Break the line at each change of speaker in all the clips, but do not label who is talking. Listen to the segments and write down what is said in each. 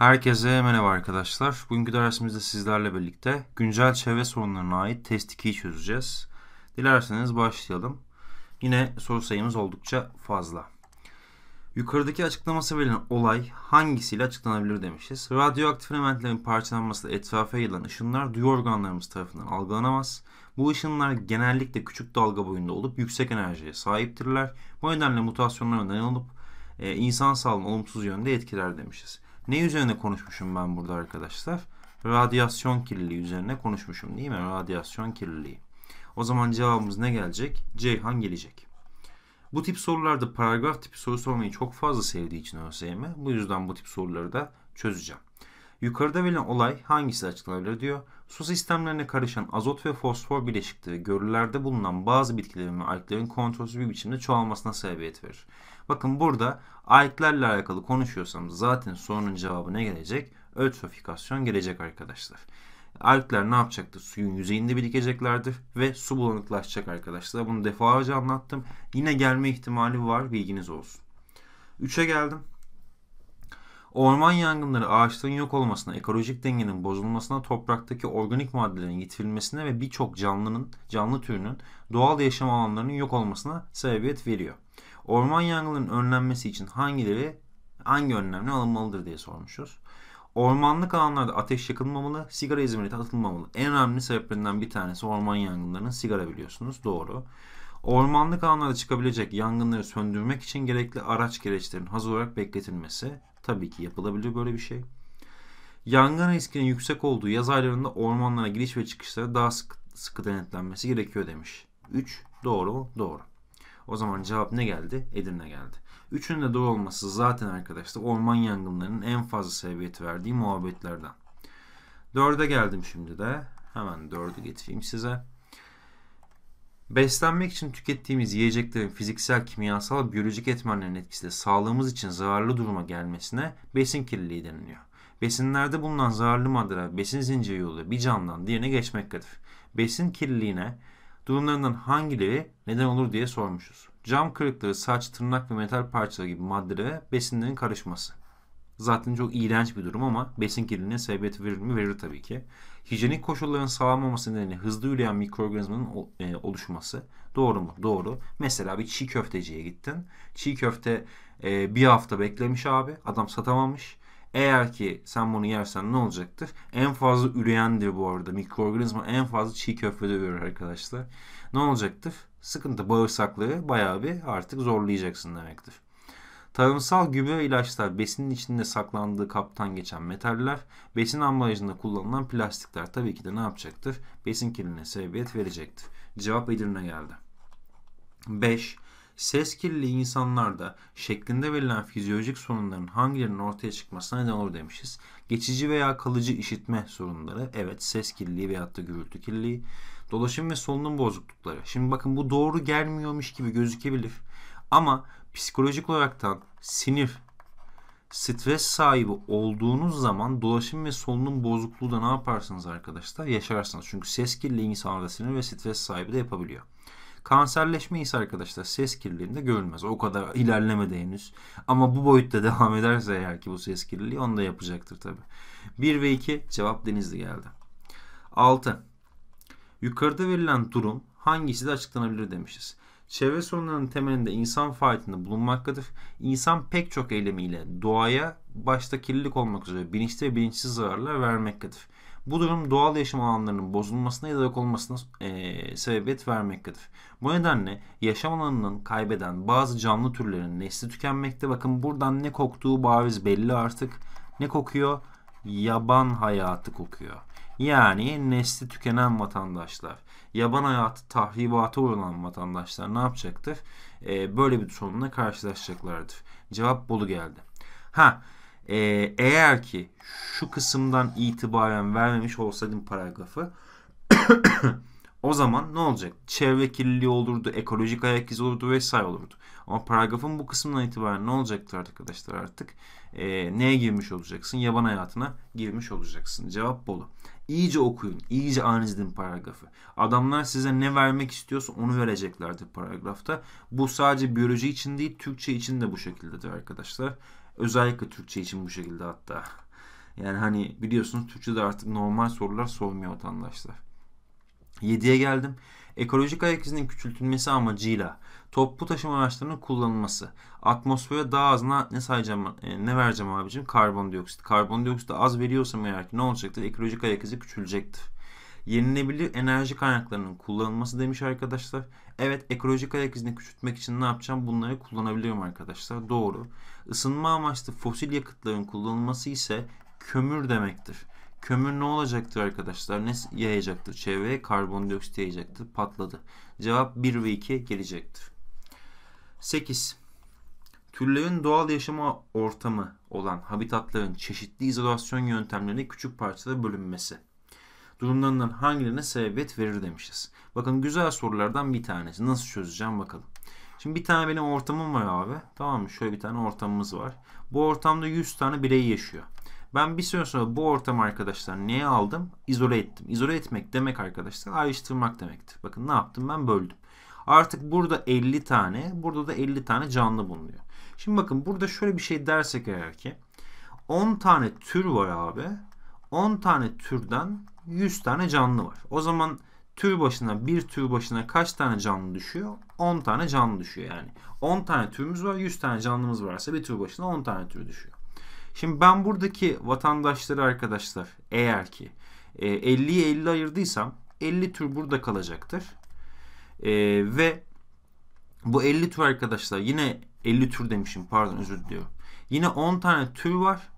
Herkese merhaba arkadaşlar. Bugünkü dersimizde sizlerle birlikte güncel çevre sorunlarına ait test 2'yi çözeceğiz. Dilerseniz başlayalım. Yine soru sayımız oldukça fazla. Yukarıdaki açıklaması verilen olay hangisiyle açıklanabilir demişiz. Radyoaktif elementlerin parçalanması etrafa yayılan ışınlar duyu organlarımız tarafından algılanamaz. Bu ışınlar genellikle küçük dalga boyunda olup yüksek enerjiye sahiptirler. Bu nedenle mutasyonlara neden olup e, insan sağlığını olumsuz yönde etkiler demişiz. Ne üzerine konuşmuşum ben burada arkadaşlar? Radyasyon kirliliği üzerine konuşmuşum değil mi? Radyasyon kirliliği. O zaman cevabımız ne gelecek? Ceyhan gelecek. Bu tip sorularda paragraf tipi soru sormayı çok fazla sevdiği için ÖSYM. Bu yüzden bu tip soruları da çözeceğim. Yukarıda verilen olay hangisi açıklanabilir diyor. Su sistemlerine karışan azot ve fosfor bileşikleri görülerde bulunan bazı bitkilerin ve alklerin kontrolsüz bir biçimde çoğalmasına sebebiyet verir. Bakın burada aitlerle alakalı konuşuyorsam zaten sorunun cevabı ne gelecek? Ötrofikasyon gelecek arkadaşlar. Alkler ne yapacaktır? Suyun yüzeyinde birikeceklerdir ve su bulanıklaşacak arkadaşlar. Bunu defalarca anlattım. Yine gelme ihtimali var bilginiz olsun. 3'e geldim. Orman yangınları ağaçların yok olmasına, ekolojik dengenin bozulmasına, topraktaki organik maddelerin yitirilmesine ve birçok canlının, canlı türünün doğal yaşam alanlarının yok olmasına sebebiyet veriyor. Orman yangınlarının önlenmesi için hangileri hangi önlemler alınmalıdır diye sormuşuz. Ormanlık alanlarda ateş yakılmamalı, sigara izmariti atılmamalı. En önemli sebeplerinden bir tanesi orman yangınlarının sigara biliyorsunuz. Doğru. Ormanlık alanlarda çıkabilecek yangınları söndürmek için gerekli araç gereçlerin hazır olarak bekletilmesi. Tabii ki yapılabilir böyle bir şey. Yangın riskinin yüksek olduğu yaz aylarında ormanlara giriş ve çıkışlara daha sıkı, sıkı denetlenmesi gerekiyor demiş. 3. Doğru, doğru. O zaman cevap ne geldi? Edirne geldi. Üçünün de doğru olması zaten arkadaşlar orman yangınlarının en fazla sebebiyet verdiği muhabbetlerden. Dörde geldim şimdi de. Hemen dördü getireyim size. Beslenmek için tükettiğimiz yiyeceklerin fiziksel, kimyasal biyolojik etmenlerin etkisiyle sağlığımız için zararlı duruma gelmesine besin kirliliği deniliyor. Besinlerde bulunan zararlı maddeler besin zinciri yoluyla bir canlıdan diğerine geçmektedir. Besin kirliliğine Durumlarından hangileri neden olur diye sormuşuz. Cam kırıkları, saç, tırnak ve metal parçaları gibi maddelere besinlerin karışması. Zaten çok iğrenç bir durum ama besin kirliliğine sebebiyet verir mi? Verir tabii ki. Hijyenik koşulların sağlanmaması nedeniyle hızlı üreyen mikroorganizmanın e, oluşması. Doğru mu? Doğru. Mesela bir çiğ köfteciye gittin. Çiğ köfte e, bir hafta beklemiş abi. Adam satamamış. Eğer ki sen bunu yersen ne olacaktır? En fazla üreyendir bu arada. Mikroorganizma en fazla çiğ köftede verir arkadaşlar. Ne olacaktır? Sıkıntı bağırsakları bayağı bir artık zorlayacaksın demektir. Tarımsal gübre ilaçlar besinin içinde saklandığı kaptan geçen metaller, besin ambalajında kullanılan plastikler tabii ki de ne yapacaktır? Besin kirliliğine sebebiyet verecektir. Cevap Edirne geldi. 5 ses kirliliği insanlarda şeklinde verilen fizyolojik sorunların hangilerinin ortaya çıkmasına neden olur demişiz. Geçici veya kalıcı işitme sorunları. Evet ses kirliliği veyahut da gürültü kirliliği. Dolaşım ve solunum bozuklukları. Şimdi bakın bu doğru gelmiyormuş gibi gözükebilir. Ama psikolojik olaraktan sinir, stres sahibi olduğunuz zaman dolaşım ve solunum bozukluğu da ne yaparsınız arkadaşlar? Yaşarsınız. Çünkü ses kirliliği insanlarda sinir ve stres sahibi de yapabiliyor. Kanserleşme ise arkadaşlar ses kirliliğinde görülmez. O kadar ilerlemedi henüz. Ama bu boyutta devam ederse eğer ki bu ses kirliliği onu da yapacaktır tabi. 1 ve 2 cevap Denizli geldi. 6. Yukarıda verilen durum hangisi de açıklanabilir demişiz. Çevre sorunlarının temelinde insan faaliyetinde bulunmaktadır. İnsan pek çok eylemiyle doğaya başta kirlilik olmak üzere bilinçli ve bilinçsiz zararlar vermektedir. Bu durum doğal yaşam alanlarının bozulmasına ya da yok olmasına e, sebebiyet vermektedir. Bu nedenle yaşam alanının kaybeden bazı canlı türlerin nesli tükenmekte. Bakın buradan ne koktuğu bariz belli artık. Ne kokuyor? Yaban hayatı kokuyor. Yani nesli tükenen vatandaşlar, yaban hayatı tahribata uğranan vatandaşlar ne yapacaktır? Ee, böyle bir sorunla karşılaşacaklardır. Cevap Bolu geldi. Ha ee, eğer ki şu kısımdan itibaren vermemiş olsaydım paragrafı o zaman ne olacak? Çevre kirliliği olurdu, ekolojik ayak izi olurdu vesaire olurdu. Ama paragrafın bu kısmından itibaren ne olacaktır arkadaşlar artık? E, neye girmiş olacaksın? Yaban hayatına girmiş olacaksın. Cevap Bolu. İyice okuyun, iyice analiz paragrafı. Adamlar size ne vermek istiyorsa onu vereceklerdir paragrafta. Bu sadece biyoloji için değil, Türkçe için de bu şekildedir arkadaşlar. Özellikle Türkçe için bu şekilde hatta. Yani hani biliyorsunuz Türkçe'de artık normal sorular sormuyor vatandaşlar. 7'ye geldim. Ekolojik ayak izinin küçültülmesi amacıyla toplu taşıma araçlarının kullanılması. Atmosfere daha az ne sayacağım, e, ne vereceğim abicim? Karbondioksit. Karbondioksit az veriyorsam eğer ki ne olacaktır? Ekolojik ayak izi küçülecektir. Yenilebilir enerji kaynaklarının kullanılması demiş arkadaşlar. Evet ekolojik ayak izini küçültmek için ne yapacağım? Bunları kullanabilirim arkadaşlar. Doğru. Isınma amaçlı fosil yakıtların kullanılması ise kömür demektir. Kömür ne olacaktır arkadaşlar? Ne yayacaktır? Çevreye karbondioksit yayacaktır. Patladı. Cevap 1 ve 2 gelecektir. 8. Türlerin doğal yaşama ortamı olan habitatların çeşitli izolasyon yöntemlerine küçük parçada bölünmesi durumlarından hangilerine sebebiyet verir demişiz. Bakın güzel sorulardan bir tanesi. Nasıl çözeceğim bakalım. Şimdi bir tane benim ortamım var abi. Tamam mı? Şöyle bir tane ortamımız var. Bu ortamda 100 tane birey yaşıyor. Ben bir süre sonra bu ortam arkadaşlar neye aldım? İzole ettim. İzole etmek demek arkadaşlar ayrıştırmak demektir. Bakın ne yaptım ben böldüm. Artık burada 50 tane, burada da 50 tane canlı bulunuyor. Şimdi bakın burada şöyle bir şey dersek eğer ki 10 tane tür var abi. 10 tane türden 100 tane canlı var. O zaman tür başına bir tür başına kaç tane canlı düşüyor? 10 tane canlı düşüyor yani. 10 tane türümüz var 100 tane canlımız varsa bir tür başına 10 tane tür düşüyor. Şimdi ben buradaki vatandaşları arkadaşlar eğer ki 50'yi e, 50 ayırdıysam 50 tür burada kalacaktır. E, ve bu 50 tür arkadaşlar yine 50 tür demişim pardon özür diliyorum. Yine 10 tane tür var.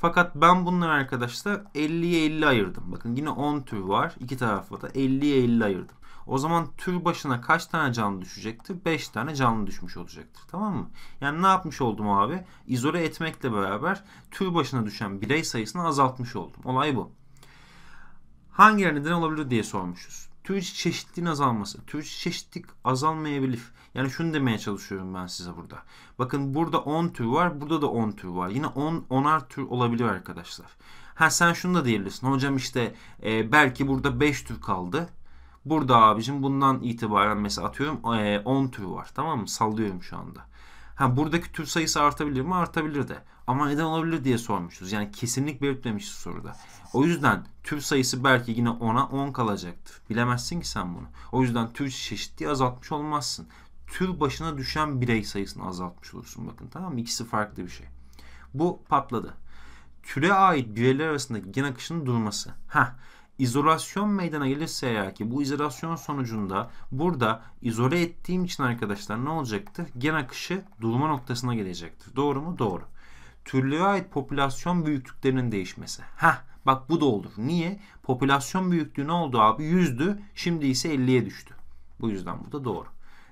Fakat ben bunları arkadaşlar 50'ye 50 ayırdım. Bakın yine 10 tür var. iki tarafta da 50'ye 50 ayırdım. O zaman tür başına kaç tane canlı düşecektir? 5 tane canlı düşmüş olacaktır. Tamam mı? Yani ne yapmış oldum abi? İzole etmekle beraber tür başına düşen birey sayısını azaltmış oldum. Olay bu. Hangileri neden olabilir diye sormuşuz tür çeşitliğin azalması. Tür çeşitlik azalmayabilir. Yani şunu demeye çalışıyorum ben size burada. Bakın burada 10 tür var, burada da 10 tür var. Yine 10 on, tür olabilir arkadaşlar. Ha sen şunu da diyebilirsin. Hocam işte e, belki burada 5 tür kaldı. Burada abicim bundan itibaren mesela atıyorum 10 e, tür var. Tamam mı? Sallıyorum şu anda. Ha buradaki tür sayısı artabilir mi? Artabilir de. Ama neden olabilir diye sormuşuz. Yani kesinlik belirtmemişiz soruda. O yüzden tür sayısı belki yine 10'a 10 kalacaktır. Bilemezsin ki sen bunu. O yüzden tür çeşitliği azaltmış olmazsın. Tür başına düşen birey sayısını azaltmış olursun bakın tamam mı? İkisi farklı bir şey. Bu patladı. Türe ait bireyler arasındaki gen akışının durması. Ha, izolasyon meydana gelirse eğer ki bu izolasyon sonucunda burada izole ettiğim için arkadaşlar ne olacaktır? Gen akışı durma noktasına gelecektir. Doğru mu? Doğru türlüğe ait popülasyon büyüklüklerinin değişmesi. Ha, bak bu da olur. Niye? Popülasyon büyüklüğü ne oldu abi? 100'dü. Şimdi ise 50'ye düştü. Bu yüzden bu da doğru.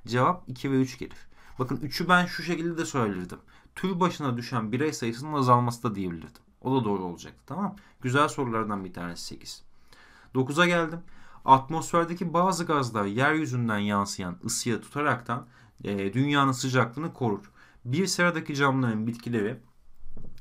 Cevap 2 ve 3 gelir. Bakın 3'ü ben şu şekilde de söylerdim. Tür başına düşen birey sayısının azalması da diyebilirdim. O da doğru olacaktı tamam Güzel sorulardan bir tanesi 8. 9'a geldim. Atmosferdeki bazı gazlar yeryüzünden yansıyan ısıya tutaraktan e, dünyanın sıcaklığını korur. Bir seradaki camların bitkileri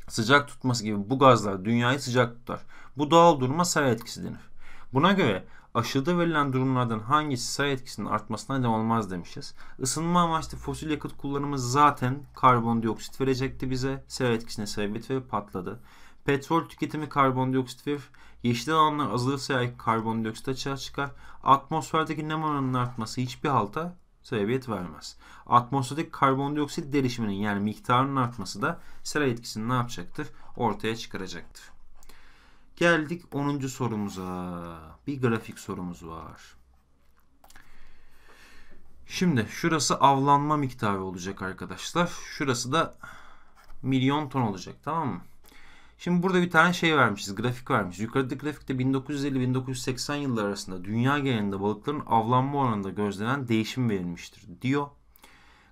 sıcak tutması gibi bu gazlar dünyayı sıcak tutar. Bu doğal duruma sera etkisi denir. Buna göre aşırıda verilen durumlardan hangisi sera etkisinin artmasına neden olmaz demişiz. Isınma amaçlı fosil yakıt kullanımı zaten karbondioksit verecekti bize. Sera etkisine sebebiyet ve patladı. Petrol tüketimi karbondioksit verir. Yeşil alanlar azalırsa karbondioksit açığa çıkar. Atmosferdeki nem oranının artması hiçbir halta sebebiyet vermez. Atmosferdeki karbondioksit derişiminin yani miktarının artması da sera etkisini ne yapacaktır? Ortaya çıkaracaktır. Geldik 10. sorumuza. Bir grafik sorumuz var. Şimdi şurası avlanma miktarı olacak arkadaşlar. Şurası da milyon ton olacak tamam mı? Şimdi burada bir tane şey vermişiz. Grafik vermiş. Yukarıdaki grafikte 1950-1980 yılları arasında dünya genelinde balıkların avlanma oranında gözlenen değişim verilmiştir diyor.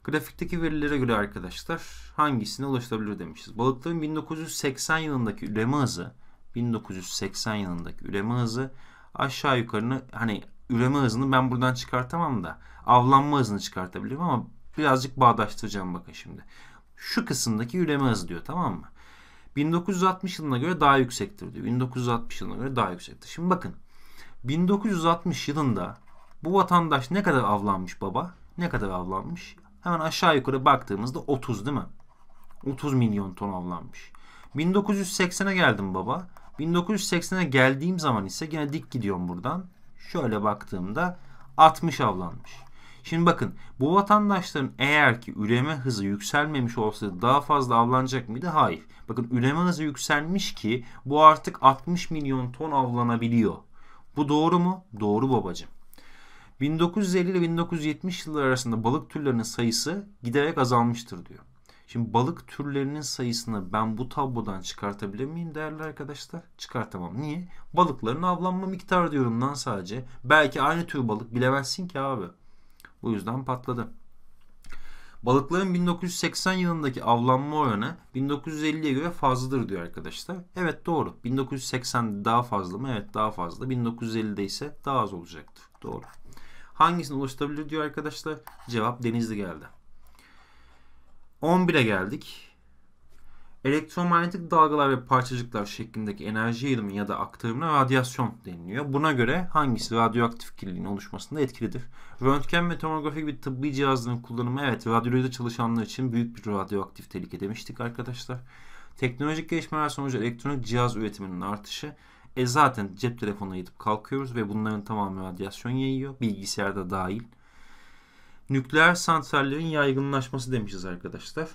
Grafikteki verilere göre arkadaşlar hangisine ulaşılabilir demişiz. Balıkların 1980 yılındaki üreme hızı 1980 yılındaki üreme hızı aşağı yukarını hani üreme hızını ben buradan çıkartamam da avlanma hızını çıkartabilirim ama birazcık bağdaştıracağım bakın şimdi. Şu kısımdaki üreme hızı diyor tamam mı? 1960 yılına göre daha yüksektir diyor. 1960 yılına göre daha yüksektir. Şimdi bakın 1960 yılında bu vatandaş ne kadar avlanmış baba? Ne kadar avlanmış? Hemen aşağı yukarı baktığımızda 30 değil mi? 30 milyon ton avlanmış. 1980'e geldim baba. 1980'e geldiğim zaman ise yine dik gidiyorum buradan. Şöyle baktığımda 60 avlanmış. Şimdi bakın bu vatandaşların eğer ki üreme hızı yükselmemiş olsaydı daha fazla avlanacak mıydı? Hayır. Bakın üreme hızı yükselmiş ki bu artık 60 milyon ton avlanabiliyor. Bu doğru mu? Doğru babacım. 1950 ile 1970 yılları arasında balık türlerinin sayısı giderek azalmıştır diyor. Şimdi balık türlerinin sayısını ben bu tablodan çıkartabilir miyim değerli arkadaşlar? Çıkartamam. Niye? Balıkların avlanma miktarı diyorum lan sadece. Belki aynı tür balık bilemezsin ki abi. Bu yüzden patladı. Balıkların 1980 yılındaki avlanma oranı 1950'ye göre fazladır diyor arkadaşlar. Evet doğru. 1980 daha fazla mı? Evet daha fazla. 1950'de ise daha az olacaktır. Doğru. Hangisini ulaşılabilir diyor arkadaşlar? Cevap Denizli geldi. 11'e geldik elektromanyetik dalgalar ve parçacıklar şeklindeki enerji yayılımı ya da aktarımına radyasyon deniliyor. Buna göre hangisi radyoaktif kirliliğin oluşmasında etkilidir? Röntgen ve tomografi gibi tıbbi cihazların kullanımı evet radyolojide çalışanlar için büyük bir radyoaktif tehlike demiştik arkadaşlar. Teknolojik gelişmeler sonucu elektronik cihaz üretiminin artışı e zaten cep telefonuna yatıp kalkıyoruz ve bunların tamamı radyasyon yayıyor. Bilgisayarda dahil. Nükleer santrallerin yaygınlaşması demişiz arkadaşlar.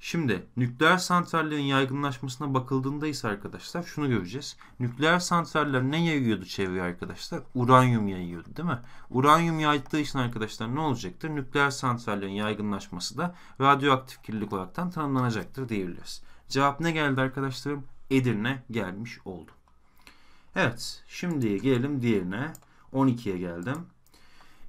Şimdi nükleer santrallerin yaygınlaşmasına bakıldığında ise arkadaşlar şunu göreceğiz. Nükleer santraller ne yayıyordu çevreye arkadaşlar? Uranyum yayıyordu değil mi? Uranyum yaydığı için arkadaşlar ne olacaktır? Nükleer santrallerin yaygınlaşması da radyoaktif kirlilik olaraktan tanımlanacaktır diyebiliriz. Cevap ne geldi arkadaşlarım? Edirne gelmiş oldu. Evet şimdi gelelim diğerine. 12'ye geldim.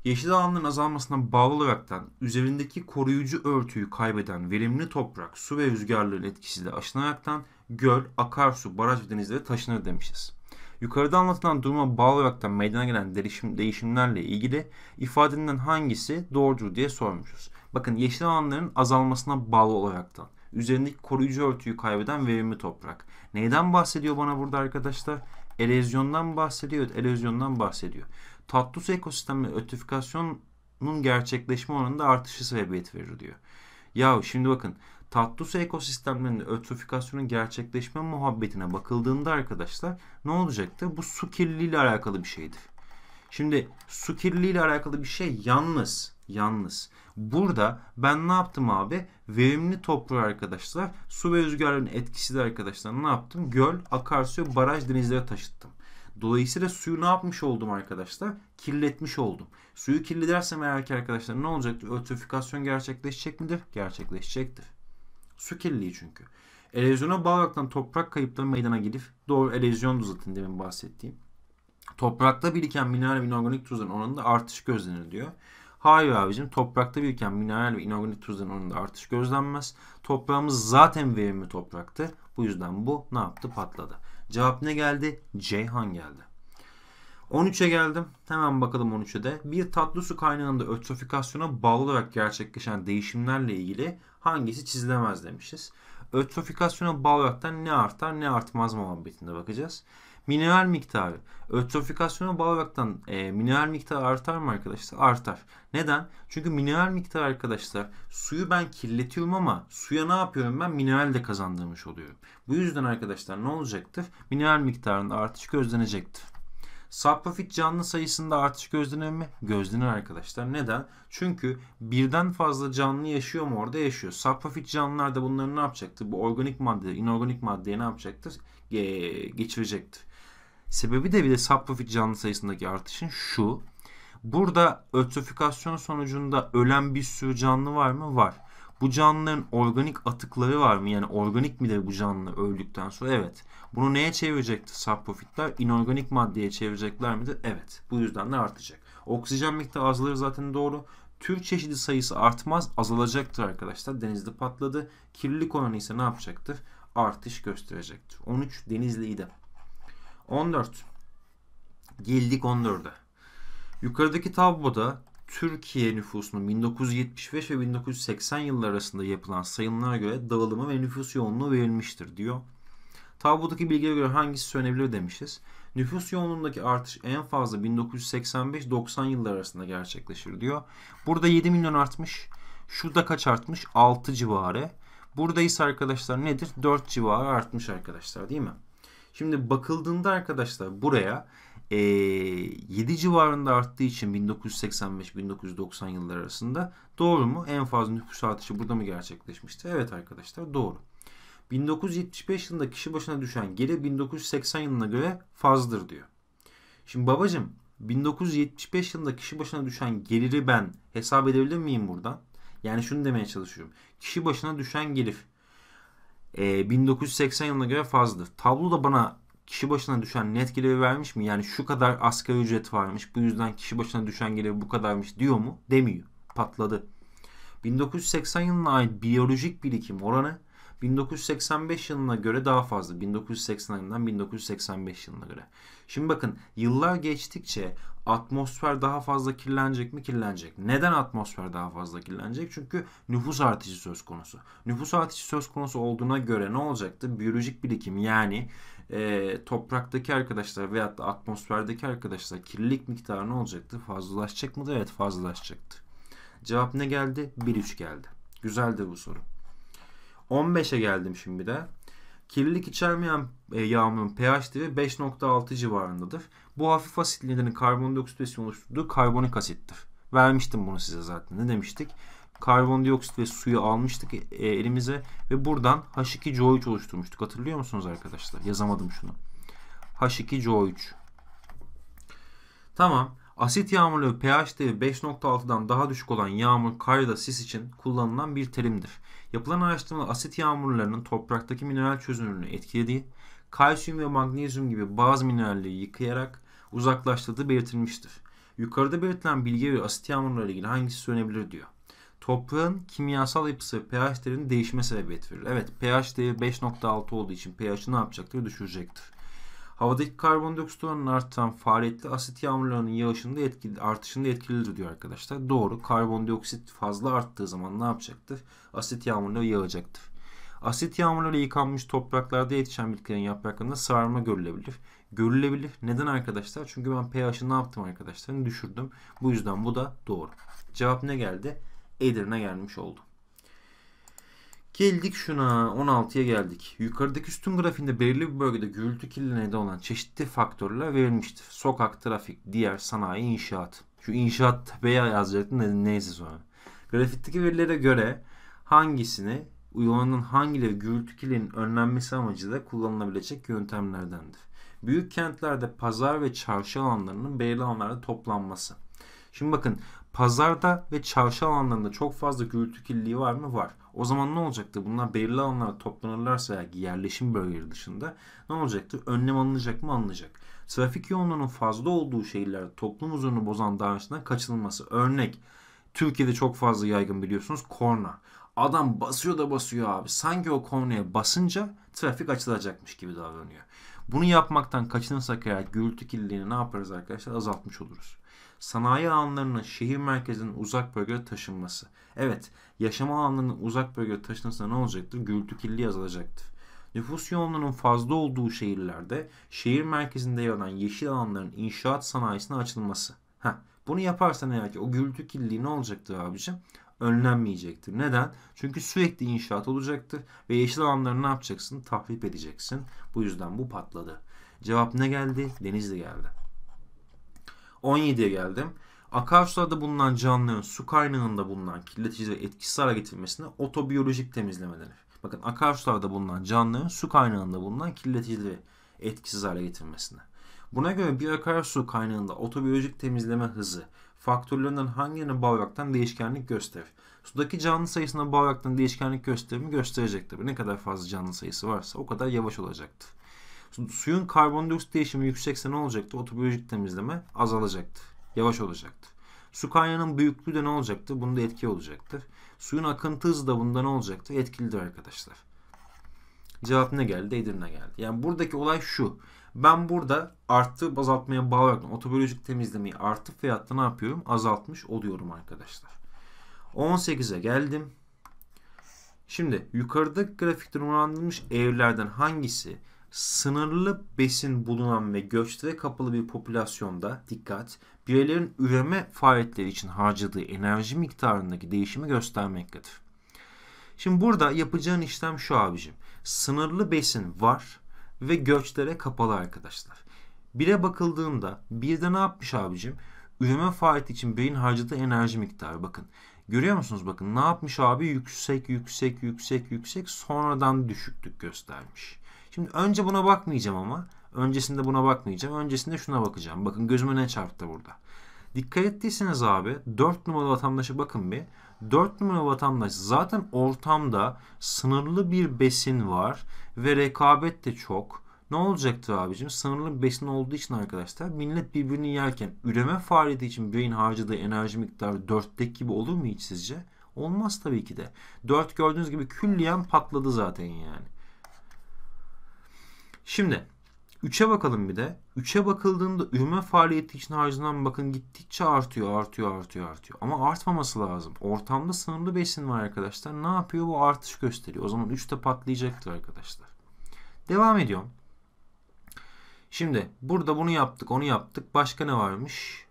Yeşil alanların azalmasına bağlı olaraktan üzerindeki koruyucu örtüyü kaybeden verimli toprak su ve rüzgarların etkisiyle aşınaraktan göl, akarsu, baraj ve denizlere taşınır demişiz. Yukarıda anlatılan duruma bağlı olaraktan meydana gelen değişim, değişimlerle ilgili ifadenin hangisi doğrudur diye sormuşuz. Bakın yeşil alanların azalmasına bağlı olaraktan üzerindeki koruyucu örtüyü kaybeden verimli toprak. Neyden bahsediyor bana burada arkadaşlar? Erozyondan bahsediyor. Evet, erozyondan bahsediyor tatlı su ekosistemi ötifikasyonun gerçekleşme oranında artışı sebebiyet verir diyor. Ya şimdi bakın tatlı su ekosistemlerinin ötrofikasyonun gerçekleşme muhabbetine bakıldığında arkadaşlar ne olacaktı? Bu su kirliliği ile alakalı bir şeydir. Şimdi su kirliliği ile alakalı bir şey yalnız yalnız. Burada ben ne yaptım abi? Verimli toprağı arkadaşlar su ve rüzgarın etkisi de arkadaşlar ne yaptım? Göl, akarsu, baraj denizlere taşıttım. Dolayısıyla suyu ne yapmış oldum arkadaşlar? Kirletmiş oldum. Suyu kirledersem eğer ki arkadaşlar ne olacaktır? Ötrifikasyon gerçekleşecek midir? Gerçekleşecektir. Su kirliliği çünkü. Erozyona bağlı toprak kayıpları meydana gelip doğru erozyondu zaten demin bahsettiğim. Toprakta biriken mineral ve inorganik tuzların oranında artış gözlenir diyor. Hayır abicim toprakta biriken mineral ve inorganik tuzların oranında artış gözlenmez. Toprağımız zaten verimli topraktı. Bu yüzden bu ne yaptı? Patladı. Cevap ne geldi? Ceyhan geldi. 13'e geldim. Hemen bakalım 13'e de. Bir tatlı su kaynağında ötrofikasyona bağlı olarak gerçekleşen değişimlerle ilgili hangisi çizilemez demişiz. Ötrofikasyona bağlı olarak ne artar ne artmaz muhabbetinde bakacağız mineral miktarı. Ötrofikasyona bağlı olaraktan e, mineral miktarı artar mı arkadaşlar? Artar. Neden? Çünkü mineral miktarı arkadaşlar suyu ben kirletiyorum ama suya ne yapıyorum ben? Mineral de kazandırmış oluyorum. Bu yüzden arkadaşlar ne olacaktır? Mineral miktarında artış gözlenecektir. Saprofit canlı sayısında artış gözlenir mi? Gözlenir arkadaşlar. Neden? Çünkü birden fazla canlı yaşıyor mu orada? Yaşıyor. Saprofit canlılar da bunları ne yapacaktır? Bu organik madde, inorganik maddeye ne yapacaktır? Ge geçirecektir. Sebebi de bir de subprofit canlı sayısındaki artışın şu. Burada ötrifikasyon sonucunda ölen bir sürü canlı var mı? Var. Bu canlıların organik atıkları var mı? Yani organik midir bu canlı öldükten sonra? Evet. Bunu neye çevirecekti subprofitler? İnorganik maddeye çevirecekler midir? Evet. Bu yüzden de artacak. Oksijen miktarı azalır zaten doğru. Tür çeşidi sayısı artmaz azalacaktır arkadaşlar. Denizde patladı. Kirlilik oranı ise ne yapacaktır? Artış gösterecektir. 13 Denizli'yi de 14. Geldik 14'e. Yukarıdaki tabloda Türkiye nüfusunun 1975 ve 1980 yılları arasında yapılan sayımlara göre dağılımı ve nüfus yoğunluğu verilmiştir diyor. Tablodaki bilgiye göre hangisi söylenebilir demişiz. Nüfus yoğunluğundaki artış en fazla 1985-90 yılları arasında gerçekleşir diyor. Burada 7 milyon artmış. Şurada kaç artmış? 6 civarı. Burada ise arkadaşlar nedir? 4 civarı artmış arkadaşlar değil mi? Şimdi bakıldığında arkadaşlar buraya e, 7 civarında arttığı için 1985-1990 yılları arasında doğru mu? En fazla nüfus artışı burada mı gerçekleşmişti? Evet arkadaşlar doğru. 1975 yılında kişi başına düşen geri 1980 yılına göre fazladır diyor. Şimdi babacım 1975 yılında kişi başına düşen geliri ben hesap edebilir miyim buradan? Yani şunu demeye çalışıyorum. Kişi başına düşen gelir e, 1980 yılına göre fazladır. Tablo da bana kişi başına düşen net geliri vermiş mi? Yani şu kadar asgari ücret varmış bu yüzden kişi başına düşen geliri bu kadarmış diyor mu? Demiyor. Patladı. 1980 yılına ait biyolojik birikim oranı 1985 yılına göre daha fazla. 1980 yılından 1985 yılına göre. Şimdi bakın yıllar geçtikçe atmosfer daha fazla kirlenecek mi? Kirlenecek. Neden atmosfer daha fazla kirlenecek? Çünkü nüfus artışı söz konusu. Nüfus artışı söz konusu olduğuna göre ne olacaktı? Biyolojik birikim yani e, topraktaki arkadaşlar veyahut da atmosferdeki arkadaşlar kirlilik miktarı ne olacaktı? Fazlalaşacak mıydı? Evet fazlalaşacaktı. Cevap ne geldi? 1-3 geldi. Güzeldi bu soru. 15'e geldim şimdi de. Kirlilik içermeyen e, yağmurun pH değeri 5.6 civarındadır. Bu hafif asitlerin karbondioksit ve oluşturduğu karbonik asittir. Vermiştim bunu size zaten. Ne demiştik? Karbondioksit ve suyu almıştık e, elimize ve buradan H2CO3 oluşturmuştuk. Hatırlıyor musunuz arkadaşlar? Yazamadım şunu. H2CO3. Tamam. Asit yağmurlu pH değeri 5.6'dan daha düşük olan yağmur kar ya da sis için kullanılan bir terimdir. Yapılan araştırmalar asit yağmurlarının topraktaki mineral çözünürlüğünü etkilediği kalsiyum ve magnezyum gibi bazı mineralleri yıkayarak uzaklaştırdığı belirtilmiştir. Yukarıda belirtilen bilgiye göre asit yağmurları ilgili hangisi söylenebilir diyor. Toprağın kimyasal yapısı pH değerinin değişme sebebiyet verir. Evet pH değeri 5.6 olduğu için pH'ı ne yapacaktır? Düşürecektir. Havadaki karbondioksit oranının artan faaliyetli asit yağmurlarının yağışında etkili, artışında etkilidir diyor arkadaşlar. Doğru. Karbondioksit fazla arttığı zaman ne yapacaktır? Asit yağmurları yağacaktır. Asit yağmurları yıkanmış topraklarda yetişen bitkilerin yapraklarında sararma görülebilir. Görülebilir. Neden arkadaşlar? Çünkü ben pH'ı ne yaptım arkadaşlar? Düşürdüm. Bu yüzden bu da doğru. Cevap ne geldi? Edirne gelmiş oldu. Geldik şuna 16'ya geldik. Yukarıdaki üstün grafiğinde belirli bir bölgede gürültü kirliliğine neden olan çeşitli faktörler verilmiştir. Sokak, trafik, diğer sanayi, inşaat. Şu inşaat veya yazacaktım neyse sonra. Grafikteki verilere göre hangisini Uyulanın hangileri gürültü kirliliğinin önlenmesi amacıyla kullanılabilecek yöntemlerdendir. Büyük kentlerde pazar ve çarşı alanlarının belirli alanlarda toplanması. Şimdi bakın pazarda ve çarşı alanlarında çok fazla gürültü kirliliği var mı? Var. O zaman ne olacaktı? Bunlar belirli alanlarda toplanırlarsa eğer yerleşim bölgeleri dışında ne olacaktı? Önlem alınacak mı? Alınacak. Trafik yoğunluğunun fazla olduğu şehirlerde toplum huzurunu bozan davranışından kaçınılması. Örnek Türkiye'de çok fazla yaygın biliyorsunuz korna. Adam basıyor da basıyor abi. Sanki o kornaya basınca trafik açılacakmış gibi davranıyor. Bunu yapmaktan kaçınırsak eğer gürültü kirliliğini ne yaparız arkadaşlar? Azaltmış oluruz. Sanayi alanlarının şehir merkezinin uzak bölgeye taşınması. Evet, yaşam alanlarının uzak bölgeye taşınması ne olacaktır? Gürültü kirliliği azalacaktır. Nüfus yoğunluğunun fazla olduğu şehirlerde şehir merkezinde yer alan yeşil alanların inşaat sanayisine açılması. Heh, bunu yaparsan eğer ki o gürültü kirliliği ne olacaktır abicim? önlenmeyecektir. Neden? Çünkü sürekli inşaat olacaktır ve yeşil alanları ne yapacaksın? Tahrip edeceksin. Bu yüzden bu patladı. Cevap ne geldi? Denizli geldi. 17'ye geldim. Akarsularda bulunan canlıların su kaynağında bulunan kirletici ve etkisiz hale getirmesine otobiyolojik temizleme denir. Bakın akarsularda bulunan canlıların su kaynağında bulunan kirletici ve etkisiz hale getirmesine. Buna göre bir akarsu kaynağında otobiyolojik temizleme hızı faktörlerinden hangilerine bağlı olaraktan değişkenlik gösterir. Sudaki canlı sayısına bağlı değişkenlik gösterimi gösterecek tabi. Ne kadar fazla canlı sayısı varsa o kadar yavaş olacaktır. Suyun karbondioksit değişimi yüksekse ne olacaktı? Otobiyolojik temizleme azalacaktı. Yavaş olacaktı. Su kaynağının büyüklüğü de ne olacaktı? Bunda etki olacaktır. Suyun akıntı hızı da bunda ne olacaktı? Etkilidir arkadaşlar. Cevap ne geldi? Edirne geldi. Yani buradaki olay şu. Ben burada artı azaltmaya bağlı olarak otobiyolojik temizlemeyi artı fiyatta ne yapıyorum? Azaltmış oluyorum arkadaşlar. 18'e geldim. Şimdi yukarıdaki grafikte numaralandırılmış evlerden hangisi sınırlı besin bulunan ve göçlere kapalı bir popülasyonda dikkat bireylerin üreme faaliyetleri için harcadığı enerji miktarındaki değişimi göstermektedir. Şimdi burada yapacağın işlem şu abicim. Sınırlı besin var ve göçlere kapalı arkadaşlar. Bire bakıldığında bir de ne yapmış abicim? Üreme faaliyeti için beyin harcadığı enerji miktarı bakın. Görüyor musunuz bakın ne yapmış abi? Yüksek yüksek yüksek yüksek sonradan düşüklük göstermiş. Şimdi önce buna bakmayacağım ama. Öncesinde buna bakmayacağım. Öncesinde şuna bakacağım. Bakın gözüme ne çarptı burada. Dikkat ettiyseniz abi 4 numaralı vatandaşı bakın bir. 4 numaralı vatandaş zaten ortamda sınırlı bir besin var ve rekabet de çok. Ne olacaktır abicim? Sınırlı bir besin olduğu için arkadaşlar millet birbirini yerken üreme faaliyeti için bireyin harcadığı enerji miktarı 4'tek gibi olur mu hiç sizce? Olmaz tabii ki de. 4 gördüğünüz gibi külliyen patladı zaten yani. Şimdi 3'e bakalım bir de. 3'e bakıldığında üreme faaliyeti için harcanan bakın gittikçe artıyor, artıyor, artıyor, artıyor. Ama artmaması lazım. Ortamda sınırlı besin var arkadaşlar. Ne yapıyor? Bu artış gösteriyor. O zaman 3'te patlayacaktır arkadaşlar. Devam ediyorum. Şimdi burada bunu yaptık, onu yaptık. Başka ne varmış?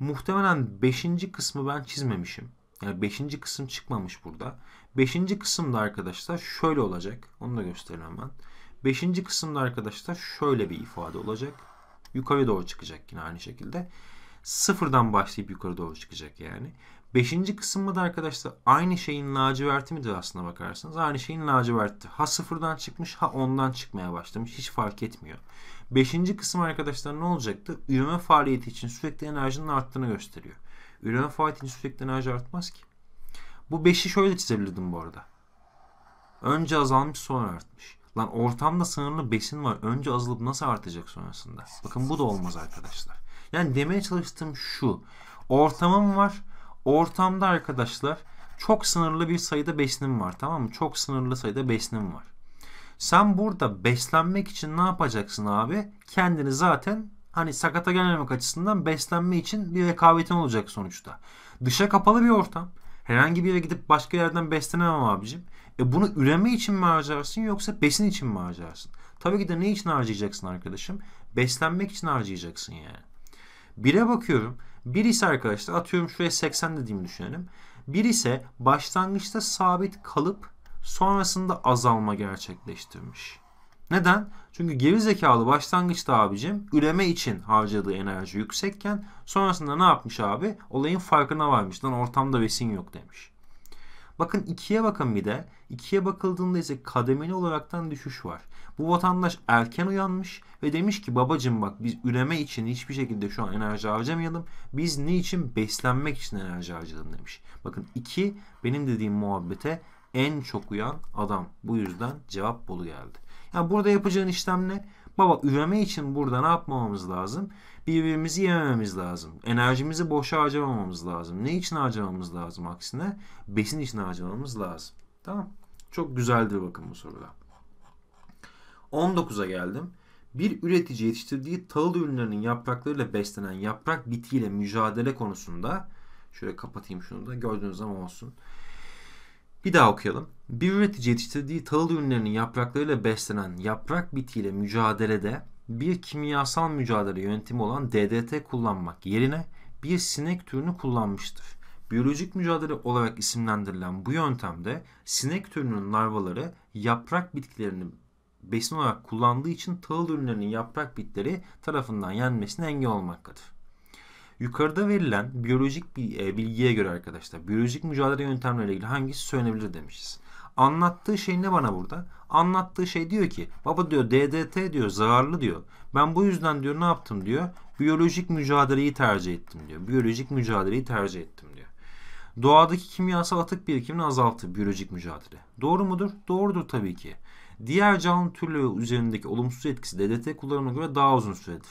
Muhtemelen 5. kısmı ben çizmemişim. Yani 5. kısım çıkmamış burada. 5. kısımda arkadaşlar şöyle olacak. Onu da göstereyim hemen. Beşinci kısımda arkadaşlar şöyle bir ifade olacak. Yukarı doğru çıkacak yine aynı şekilde. Sıfırdan başlayıp yukarı doğru çıkacak yani. Beşinci kısımda da arkadaşlar aynı şeyin laciverti midir aslına bakarsanız? Aynı şeyin laciverti. Ha sıfırdan çıkmış ha ondan çıkmaya başlamış. Hiç fark etmiyor. Beşinci kısım arkadaşlar ne olacaktı? Üreme faaliyeti için sürekli enerjinin arttığını gösteriyor. Üreme faaliyeti için sürekli enerji artmaz ki. Bu beşi şöyle çizebilirdim bu arada. Önce azalmış sonra artmış. Lan ortamda sınırlı besin var. Önce azalıp nasıl artacak sonrasında? Bakın bu da olmaz arkadaşlar. Yani demeye çalıştığım şu. Ortamım var. Ortamda arkadaşlar çok sınırlı bir sayıda besinim var tamam mı? Çok sınırlı sayıda besinim var. Sen burada beslenmek için ne yapacaksın abi? Kendini zaten hani sakata gelmemek açısından beslenme için bir rekabetin olacak sonuçta. Dışa kapalı bir ortam. Herhangi bir yere gidip başka yerden beslenemem abicim. E bunu üreme için mi harcarsın yoksa besin için mi harcarsın? Tabii ki de ne için harcayacaksın arkadaşım? Beslenmek için harcayacaksın yani. Bire bakıyorum. Bir ise arkadaşlar atıyorum şuraya 80 dediğimi düşünelim. Bir ise başlangıçta sabit kalıp sonrasında azalma gerçekleştirmiş. Neden? Çünkü geri zekalı başlangıçta abicim üreme için harcadığı enerji yüksekken sonrasında ne yapmış abi? Olayın farkına varmış. Lan ortamda besin yok demiş. Bakın 2'ye bakın bir de. 2'ye bakıldığında ise kademeli olaraktan düşüş var. Bu vatandaş erken uyanmış ve demiş ki babacım bak biz üreme için hiçbir şekilde şu an enerji harcamayalım. Biz ne için? Beslenmek için enerji harcayalım demiş. Bakın 2 benim dediğim muhabbete en çok uyan adam. Bu yüzden cevap Bolu geldi. Yani burada yapacağın işlem ne? Baba üreme için burada ne yapmamamız lazım? Birbirimizi yememiz lazım. Enerjimizi boşa harcamamamız lazım. Ne için harcamamız lazım aksine? Besin için harcamamız lazım. Tamam. Çok güzeldir bakın bu soruda. 19'a geldim. Bir üretici yetiştirdiği tahıl ürünlerinin yapraklarıyla beslenen yaprak bitiyle mücadele konusunda şöyle kapatayım şunu da gördüğünüz zaman olsun. Bir daha okuyalım. Bir üretici yetiştirdiği tahıl ürünlerinin yapraklarıyla beslenen yaprak bitiyle mücadelede bir kimyasal mücadele yöntemi olan DDT kullanmak yerine bir sinek türünü kullanmıştır. Biyolojik mücadele olarak isimlendirilen bu yöntemde sinek türünün larvaları yaprak bitkilerini besin olarak kullandığı için tahıl ürünlerinin yaprak bitleri tarafından yenmesine engel olmaktadır. Yukarıda verilen biyolojik e, bilgiye göre arkadaşlar biyolojik mücadele yöntemleriyle ilgili hangisi söylenebilir demişiz. Anlattığı şey ne bana burada? Anlattığı şey diyor ki baba diyor DDT diyor zararlı diyor. Ben bu yüzden diyor ne yaptım diyor. Biyolojik mücadeleyi tercih ettim diyor. Biyolojik mücadeleyi tercih ettim diyor. Doğadaki kimyasal atık birikimini azalttı biyolojik mücadele. Doğru mudur? Doğrudur tabii ki. Diğer canlı türleri üzerindeki olumsuz etkisi DDT kullanımına göre daha uzun süredir.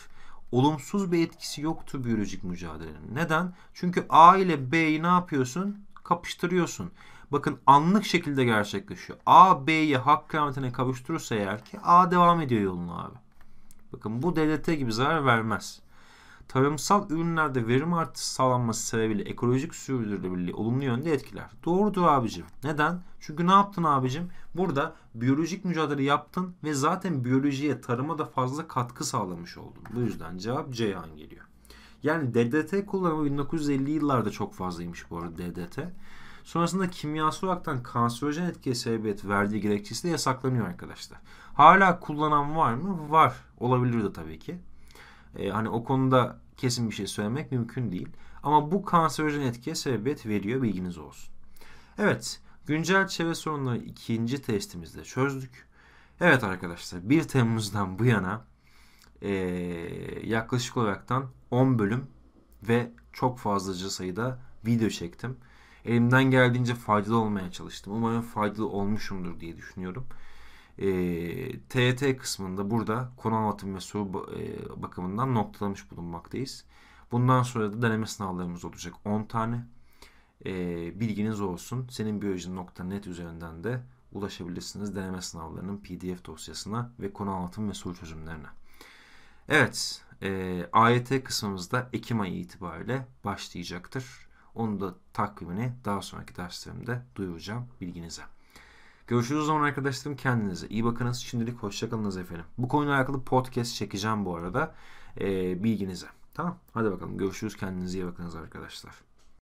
Olumsuz bir etkisi yoktu biyolojik mücadelenin. Neden? Çünkü A ile B'yi ne yapıyorsun? Kapıştırıyorsun. Bakın anlık şekilde gerçekleşiyor. A B'yi hak kıyametine kavuşturursa eğer ki A devam ediyor yoluna abi. Bakın bu DDT gibi zarar vermez. Tarımsal ürünlerde verim artışı sağlanması sebebiyle ekolojik sürdürülebilirliği olumlu yönde etkiler. Doğrudur abicim. Neden? Çünkü ne yaptın abicim? Burada biyolojik mücadele yaptın ve zaten biyolojiye, tarıma da fazla katkı sağlamış oldun. Bu yüzden cevap Ceyhan geliyor. Yani DDT kullanımı 1950 yıllarda çok fazlaymış bu arada DDT. Sonrasında kimyasal olaraktan kanserojen etkiye sebebiyet verdiği gerekçesi de yasaklanıyor arkadaşlar. Hala kullanan var mı? Var. Olabilir de tabii ki. Ee, hani o konuda kesin bir şey söylemek mümkün değil. Ama bu kanserojen etkiye sebebiyet veriyor bilginiz olsun. Evet güncel çevre sorunları ikinci testimizde çözdük. Evet arkadaşlar 1 Temmuz'dan bu yana e, yaklaşık olaraktan 10 bölüm ve çok fazlaca sayıda video çektim. Elimden geldiğince faydalı olmaya çalıştım. Umarım faydalı olmuşumdur diye düşünüyorum. E, ee, TYT kısmında burada konu anlatım ve soru e, bakımından noktalamış bulunmaktayız. Bundan sonra da deneme sınavlarımız olacak 10 tane. E, bilginiz olsun. Senin biyoloji.net üzerinden de ulaşabilirsiniz deneme sınavlarının pdf dosyasına ve konu anlatım ve soru çözümlerine. Evet, e, AYT kısmımızda Ekim ayı itibariyle başlayacaktır. Onu da takvimini daha sonraki derslerimde duyuracağım bilginize. Görüşürüz o zaman arkadaşlarım. Kendinize iyi bakınız. Şimdilik hoşçakalınız efendim. Bu konuyla alakalı podcast çekeceğim bu arada. E, bilginize. Tamam. Hadi bakalım. Görüşürüz. Kendinize iyi bakınız arkadaşlar.